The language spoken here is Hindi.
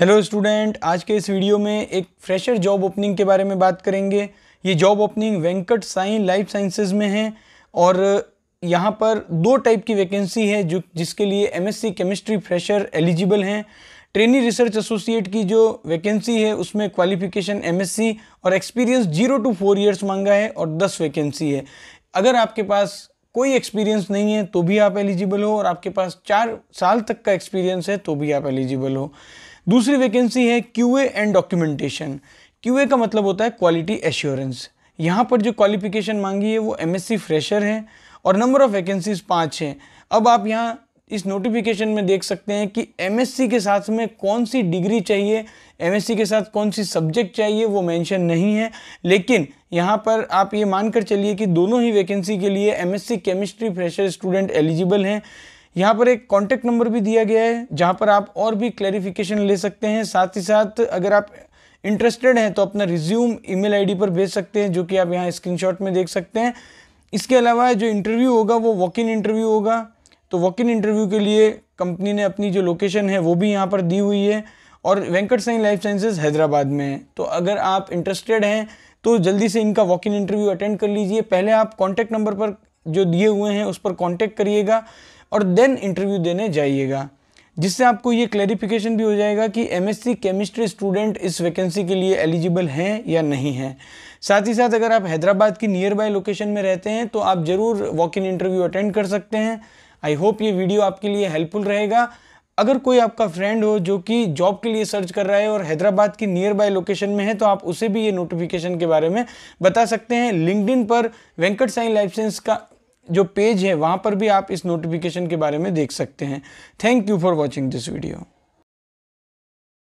हेलो स्टूडेंट आज के इस वीडियो में एक फ्रेशर जॉब ओपनिंग के बारे में बात करेंगे ये job opening Venkat Sai life sciences में है और यहाँ पर दो टाइप की वैकेंसी है जो जिसके लिए एमएससी केमिस्ट्री फ्रेशर एलिजिबल हैं ट्रेनी रिसर्च एसोसिएट की जो वैकेंसी है उसमें क्वालिफिकेशन एम और experience zero to four years मांगा है और दस वैकेंसी है अगर आपके पास कोई एक्सपीरियंस नहीं है तो भी आप एलिजिबल हो और आपके पास चार साल तक का एक्सपीरियंस है तो भी आप एलिजिबल हो दूसरी वैकेंसी है क्यू एंड डॉक्यूमेंटेशन क्यू का मतलब होता है क्वालिटी एश्योरेंस यहाँ पर जो क्वालिफिकेशन मांगी है वो एम फ्रेशर है और नंबर ऑफ़ वैकेंसीज पाँच हैं अब आप यहाँ इस नोटिफिकेशन में देख सकते हैं कि एमएससी के साथ में कौन सी डिग्री चाहिए एमएससी के साथ कौन सी सब्जेक्ट चाहिए वो मेंशन नहीं है लेकिन यहाँ पर आप ये मानकर चलिए कि दोनों ही वैकेंसी के लिए MSc chemistry fresher student eligible हैं यहाँ पर एक कॉन्टैक्ट नंबर भी दिया गया है जहाँ पर आप और भी क्लैरिफिकेशन ले सकते हैं साथ ही साथ अगर आप इंटरेस्टेड हैं तो अपना रिज्यूम ईमेल आईडी पर भेज सकते हैं जो कि आप यहाँ स्क्रीनशॉट में देख सकते हैं इसके अलावा जो इंटरव्यू होगा वो वॉक इन इंटरव्यू होगा तो वॉक इन इंटरव्यू के लिए कंपनी ने अपनी जो लोकेशन है वो भी यहाँ पर दी हुई है और वेंकट साई लाइफ साइंसेज हैदराबाद में है तो अगर आप इंटरेस्टेड हैं तो जल्दी से इनका वॉक इन इंटरव्यू अटेंड कर लीजिए पहले आप कॉन्टैक्ट नंबर पर जो दिए हुए हैं उस पर कॉन्टैक्ट करिएगा और देन इंटरव्यू देने जाइएगा जिससे आपको ये क्लैरिफिकेशन भी हो जाएगा कि एम केमिस्ट्री स्टूडेंट इस वैकेंसी के लिए एलिजिबल हैं या नहीं हैं साथ ही साथ अगर आप हैदराबाद की नियर बाय लोकेशन में रहते हैं तो आप ज़रूर वॉक इन इंटरव्यू अटेंड कर सकते हैं आई होप ये वीडियो आपके लिए हेल्पफुल रहेगा अगर कोई आपका फ्रेंड हो जो कि जॉब के लिए सर्च कर रहा है और हैदराबाद की नियर बाय लोकेशन में है तो आप उसे भी ये नोटिफिकेशन के बारे में बता सकते हैं लिंकड पर वेंकट साई लाइफ का जो पेज है वहाँ पर भी आप इस नोटिफिकेशन के बारे में देख सकते हैं thank you for watching this video